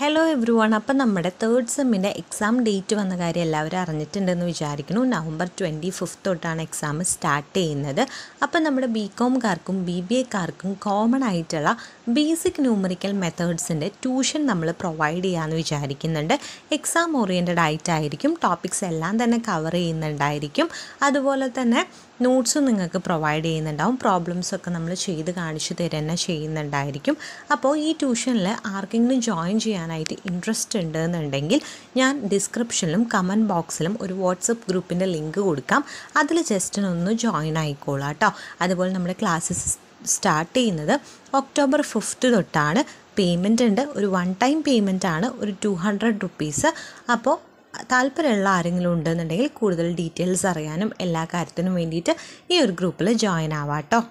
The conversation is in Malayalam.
ഹലോ എവ്രി വൺ അപ്പം നമ്മുടെ തേർഡ് സെമ്മിൻ്റെ എക്സാം ഡേറ്റ് വന്ന കാര്യം എല്ലാവരും അറിഞ്ഞിട്ടുണ്ടെന്ന് വിചാരിക്കുന്നു നവംബർ ട്വൻറ്റി ഫിഫ്ത്ത് തൊട്ടാണ് എക്സാം സ്റ്റാർട്ട് ചെയ്യുന്നത് അപ്പം നമ്മുടെ ബി കോംകാർക്കും ബി ബി എക്കാർക്കും കോമൺ ആയിട്ടുള്ള ബേസിക് ന്യൂമറിക്കൽ മെത്തേഡ്സിൻ്റെ ട്യൂഷൻ നമ്മൾ പ്രൊവൈഡ് ചെയ്യാമെന്ന് വിചാരിക്കുന്നുണ്ട് എക്സാം ഓറിയൻറ്റഡ് ആയിട്ടായിരിക്കും ടോപ്പിക്സ് എല്ലാം തന്നെ കവർ ചെയ്യുന്നുണ്ടായിരിക്കും അതുപോലെ തന്നെ നോട്ട്സ് നിങ്ങൾക്ക് പ്രൊവൈഡ് ചെയ്യുന്നുണ്ടാവും പ്രോബ്ലംസ് ഒക്കെ നമ്മൾ ചെയ്ത് കാണിച്ചു തരുന്ന ചെയ്യുന്നുണ്ടായിരിക്കും അപ്പോൾ ഈ ട്യൂഷനിൽ ആർക്കെങ്കിലും ജോയിൻ ചെയ്യാനായിട്ട് ഇൻട്രസ്റ്റ് ഉണ്ട് എന്നുണ്ടെങ്കിൽ ഞാൻ ഡിസ്ക്രിപ്ഷനിലും കമൻറ്റ് ബോക്സിലും ഒരു വാട്സപ്പ് ഗ്രൂപ്പിൻ്റെ ലിങ്ക് കൊടുക്കാം അതിൽ ജസ്റ്റ് ഒന്ന് ജോയിൻ ആയിക്കോളാം കേട്ടോ അതുപോലെ നമ്മുടെ ക്ലാസ്സസ് സ്റ്റാർട്ട് ചെയ്യുന്നത് ഒക്ടോബർ ഫിഫ്ത്ത് തൊട്ടാണ് പേയ്മെൻറ്റ് ഉണ്ട് ഒരു വൺ ടൈം പേയ്മെൻ്റ് ആണ് ഒരു ടു ഹൺഡ്രഡ് റുപ്പീസ് അപ്പോൾ താല്പര്യമുള്ള ആരെങ്കിലും ഉണ്ടെന്നുണ്ടെങ്കിൽ കൂടുതൽ ഡീറ്റെയിൽസ് അറിയാനും എല്ലാ കാര്യത്തിനും വേണ്ടിയിട്ട് ഈ ഒരു ഗ്രൂപ്പിൽ ജോയിൻ ആവാം